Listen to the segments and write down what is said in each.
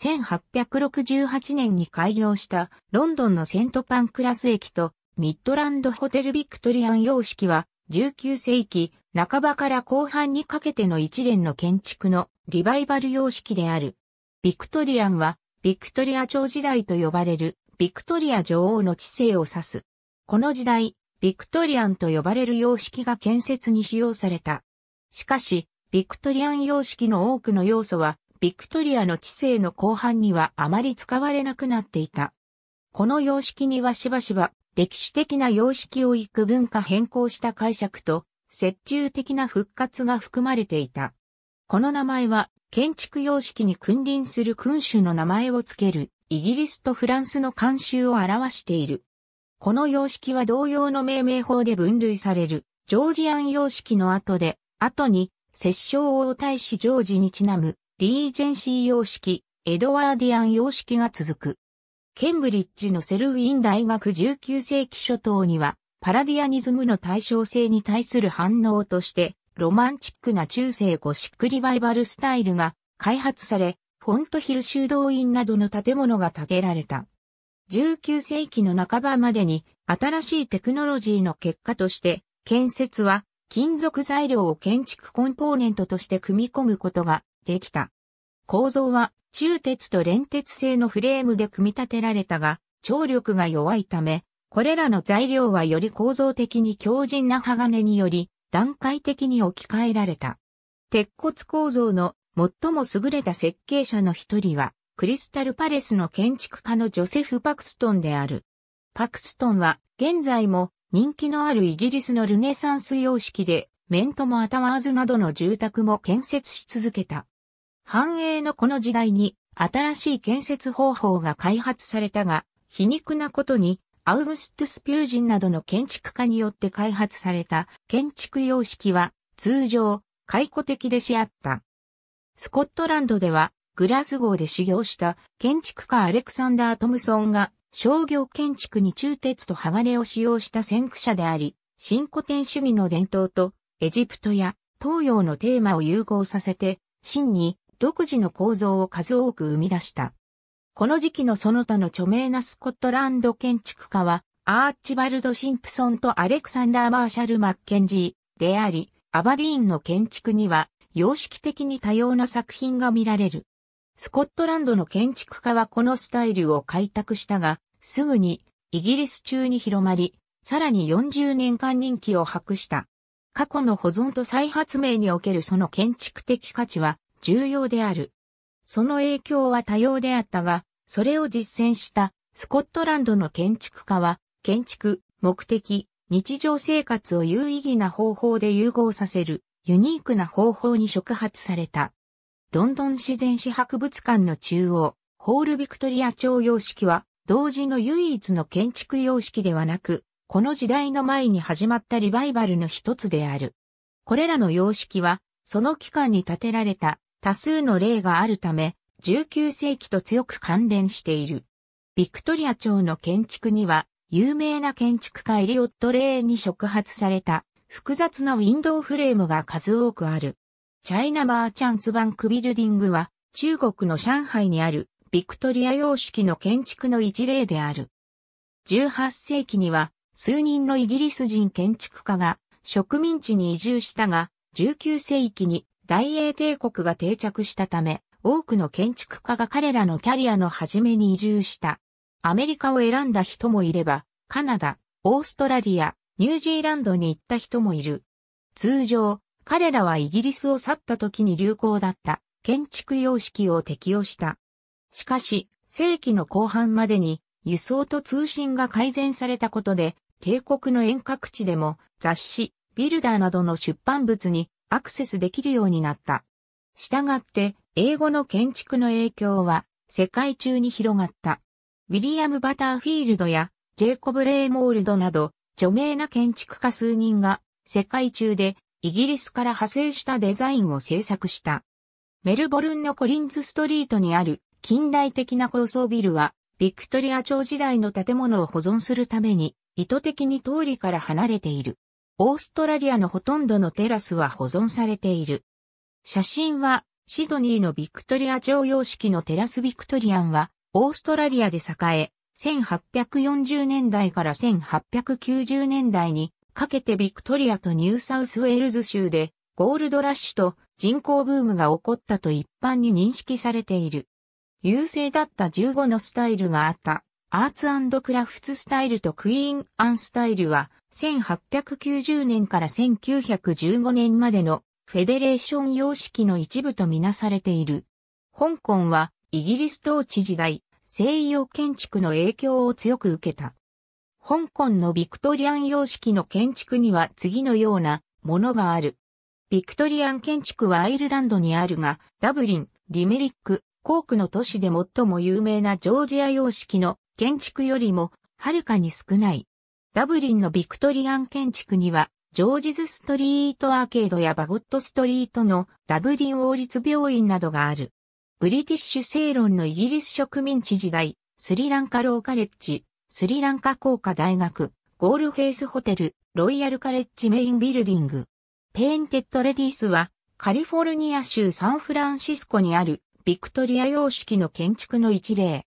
1868年に開業したロンドンのセントパンクラス駅とミッドランドホテルビクトリアン様式は19世紀半ばから後半にかけての一連の建築のリバイバル様式である。ビクトリアンはビクトリア朝時代と呼ばれるビクトリア女王の知性を指す。この時代、ビクトリアンと呼ばれる様式が建設に使用された。しかし、ビクトリアン様式の多くの要素はビクトリアの治世の後半にはあまり使われなくなっていた。この様式にはしばしば歴史的な様式を幾文化変更した解釈と折衷的な復活が含まれていた。この名前は建築様式に君臨する君主の名前をつけるイギリスとフランスの慣習を表している。この様式は同様の命名法で分類されるジョージアン様式の後で、後に、摂政王太子ジョージにちなむリージェンシー様式、エドワーディアン様式が続く。ケンブリッジのセルウィン大学19世紀初頭には、パラディアニズムの対称性に対する反応として、ロマンチックな中世ゴシックリバイバルスタイルが開発され、フォントヒル修道院などの建物が建てられた。19世紀の半ばまでに新しいテクノロジーの結果として、建設は金属材料を建築コンポーネントとして組み込むことができた。構造は中鉄と連鉄製のフレームで組み立てられたが、張力が弱いため、これらの材料はより構造的に強靭な鋼により段階的に置き換えられた。鉄骨構造の最も優れた設計者の一人は、クリスタルパレスの建築家のジョセフ・パクストンである。パクストンは現在も人気のあるイギリスのルネサンス様式で、面とも頭タワなどの住宅も建設し続けた。繁栄のこの時代に新しい建設方法が開発されたが、皮肉なことに、アウグストスピュージンなどの建築家によって開発された建築様式は通常、解雇的でしあった。スコットランドでは、グラスゴーで修行した建築家アレクサンダー・トムソンが商業建築に中鉄と鋼を使用した先駆者であり、新古典主義の伝統とエジプトや東洋のテーマを融合させて、真に独自の構造を数多く生み出した。この時期のその他の著名なスコットランド建築家は、アーチバルド・シンプソンとアレクサンダー・マーシャル・マッケンジーであり、アバディーンの建築には、様式的に多様な作品が見られる。スコットランドの建築家はこのスタイルを開拓したが、すぐにイギリス中に広まり、さらに40年間人気を博した。過去の保存と再発明におけるその建築的価値は重要である。その影響は多様であったが、それを実践したスコットランドの建築家は、建築、目的、日常生活を有意義な方法で融合させるユニークな方法に触発された。ロンドン自然史博物館の中央、ホールビクトリア朝様式は、同時の唯一の建築様式ではなく、この時代の前に始まったリバイバルの一つである。これらの様式は、その期間に建てられた多数の例があるため、19世紀と強く関連している。ビクトリア朝の建築には、有名な建築家エリオット・レーに触発された複雑なウィンドウフレームが数多くある。チャイナ・マーチャンツ・バンク・ビルディングは中国の上海にあるビクトリア様式の建築の一例である。18世紀には数人のイギリス人建築家が植民地に移住したが、19世紀に大英帝国が定着したため、多くの建築家が彼らのキャリアの初めに移住した。アメリカを選んだ人もいれば、カナダ、オーストラリア、ニュージーランドに行った人もいる。通常、彼らはイギリスを去った時に流行だった建築様式を適用した。しかし、世紀の後半までに輸送と通信が改善されたことで、帝国の遠隔地でも雑誌、ビルダーなどの出版物にアクセスできるようになった。したがって、英語の建築の影響は世界中に広がった。ウィリアム・バターフィールドやジェイコブ・レイモールドなど著名な建築家数人が世界中でイギリスから派生したデザインを制作した。メルボルンのコリンズストリートにある近代的な高層ビルはビクトリア朝時代の建物を保存するために意図的に通りから離れている。オーストラリアのほとんどのテラスは保存されている。写真は、シドニーのビクトリア常用式のテラスビクトリアンは、オーストラリアで栄え、1840年代から1890年代にかけてビクトリアとニューサウスウェールズ州でゴールドラッシュと人口ブームが起こったと一般に認識されている。優勢だった15のスタイルがあったアーツクラフツスタイルとクイーンアンスタイルは1890年から1915年までのフェデレーション様式の一部とみなされている。香港はイギリス統治時代、西洋建築の影響を強く受けた。香港のビクトリアン様式の建築には次のようなものがある。ビクトリアン建築はアイルランドにあるが、ダブリン、リメリック、コークの都市で最も有名なジョージア様式の建築よりもはるかに少ない。ダブリンのビクトリアン建築には、ジョージズストリートアーケードやバゴットストリートのダブリン王立病院などがある。ブリティッシュセイロンのイギリス植民地時代、スリランカローカレッジ、スリランカ工科大学、ゴールフェイスホテル、ロイヤルカレッジメインビルディング。ペインテッドレディースは、カリフォルニア州サンフランシスコにあるビクトリア様式の建築の一例。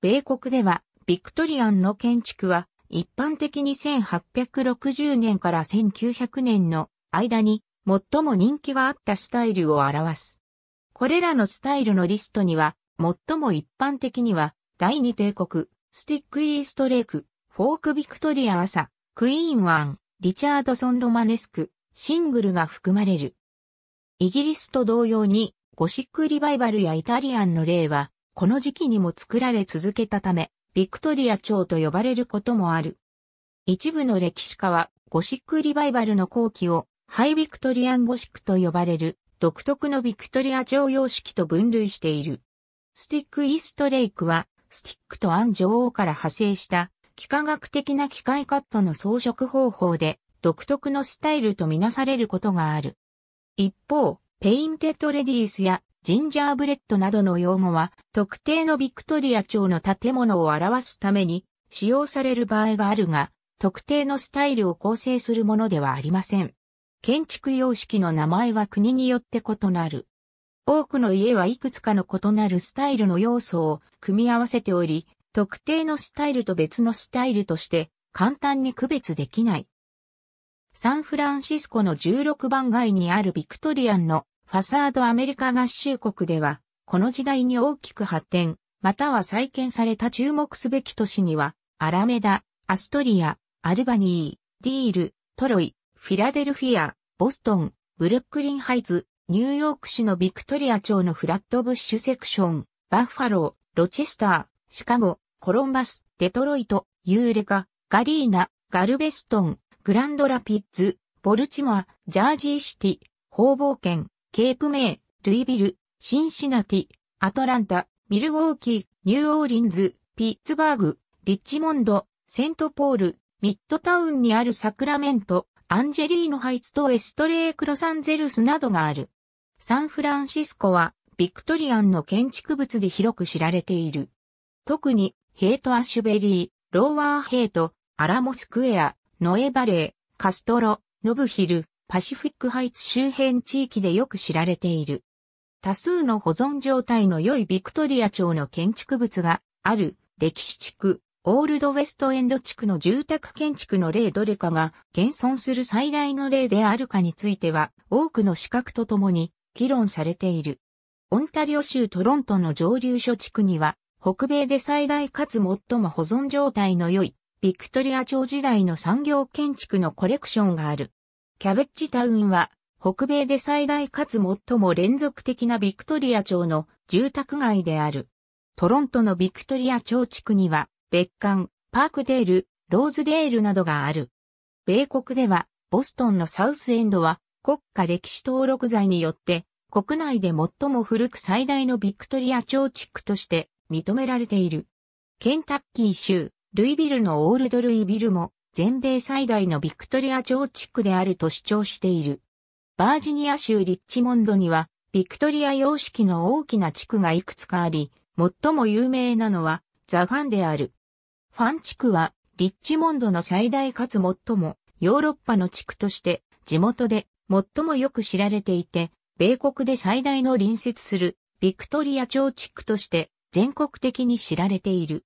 米国では、ビクトリアンの建築は一般的に1860年から1900年の間に最も人気があったスタイルを表す。これらのスタイルのリストには、最も一般的には、第二帝国、スティックイーストレイク、フォークビクトリアアサ、クイーンワン、リチャードソンロマネスク、シングルが含まれる。イギリスと同様に、ゴシックリバイバルやイタリアンの例は、この時期にも作られ続けたため、ビクトリア朝と呼ばれることもある。一部の歴史家は、ゴシックリバイバルの後期を、ハイビクトリアンゴシックと呼ばれる、独特のビクトリア朝様式と分類している。スティック・イーストレイクは、スティックとアン女王から派生した、幾何学的な機械カットの装飾方法で、独特のスタイルとみなされることがある。一方、ペインテッドレディースやジンジャーブレッドなどの用語は、特定のビクトリア朝の建物を表すために使用される場合があるが、特定のスタイルを構成するものではありません。建築様式の名前は国によって異なる。多くの家はいくつかの異なるスタイルの要素を組み合わせており、特定のスタイルと別のスタイルとして簡単に区別できない。サンフランシスコの16番街にあるビクトリアンのファサードアメリカ合衆国では、この時代に大きく発展、または再建された注目すべき都市には、アラメダ、アストリア、アルバニー、ディール、トロイ、フィラデルフィア、ボストン、ブルックリンハイツ、ニューヨーク市のビクトリア町のフラットブッシュセクション、バッファロー、ロチェスター、シカゴ、コロンバス、デトロイト、ユーレカ、ガリーナ、ガルベストン、グランドラピッツ、ボルチモア、ジャージーシティ、ホーボー県、ケープメイ、ルイビル、シンシナティ、アトランタ、ミルウォーキー、ニューオーリンズ、ピッツバーグ、リッチモンド、セントポール、ミッドタウンにあるサクラメント、アンジェリーノハイツとエストレークロサンゼルスなどがある。サンフランシスコは、ビクトリアンの建築物で広く知られている。特に、ヘイト・アッシュベリー、ローワー・ヘイト、アラモスクエア、ノエバレー、カストロ、ノブヒル、パシフィックハイツ周辺地域でよく知られている。多数の保存状態の良いビクトリア町の建築物がある歴史地区、オールドウェストエンド地区の住宅建築の例どれかが現存する最大の例であるかについては多くの資格とともに議論されている。オンタリオ州トロントの上流所地区には北米で最大かつ最も保存状態の良いビクトリア朝時代の産業建築のコレクションがある。キャベッジタウンは、北米で最大かつ最も連続的なビクトリア町の住宅街である。トロントのビクトリア町地区には、別館、パークデール、ローズデールなどがある。米国では、ボストンのサウスエンドは、国家歴史登録財によって、国内で最も古く最大のビクトリア町地区として認められている。ケンタッキー州、ルイビルのオールドルイビルも、全米最大のビクトリア城地区であると主張している。バージニア州リッチモンドには、ビクトリア様式の大きな地区がいくつかあり、最も有名なのは、ザ・ファンである。ファン地区は、リッチモンドの最大かつ最も、ヨーロッパの地区として、地元で最もよく知られていて、米国で最大の隣接する、ビクトリア町地区として、全国的に知られている。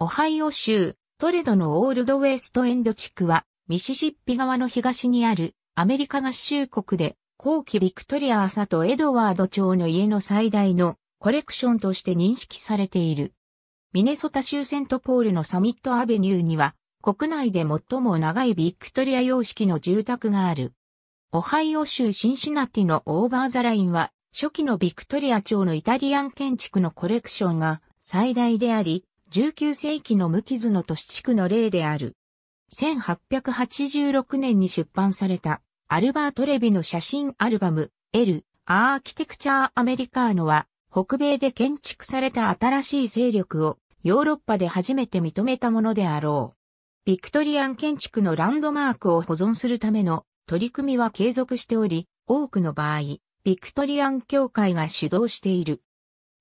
オハイオ州、トレドのオールドウェストエンド地区は、ミシシッピ川の東にあるアメリカ合衆国で、後期ビクトリア朝とエドワード町の家の最大のコレクションとして認識されている。ミネソタ州セントポールのサミットアベニューには、国内で最も長いビクトリア様式の住宅がある。オハイオ州シンシナティのオーバーザラインは、初期のビクトリア町のイタリアン建築のコレクションが最大であり、19世紀の無傷の都市地区の例である。1886年に出版されたアルバート・レビの写真アルバム L アーキテクチャー・アメリカーノは北米で建築された新しい勢力をヨーロッパで初めて認めたものであろう。ビクトリアン建築のランドマークを保存するための取り組みは継続しており、多くの場合、ビクトリアン協会が主導している。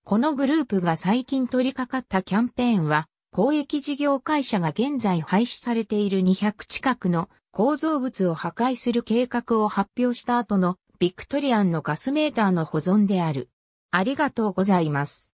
このグループが最近取り掛かったキャンペーンは、公益事業会社が現在廃止されている200近くの構造物を破壊する計画を発表した後のビクトリアンのガスメーターの保存である。ありがとうございます。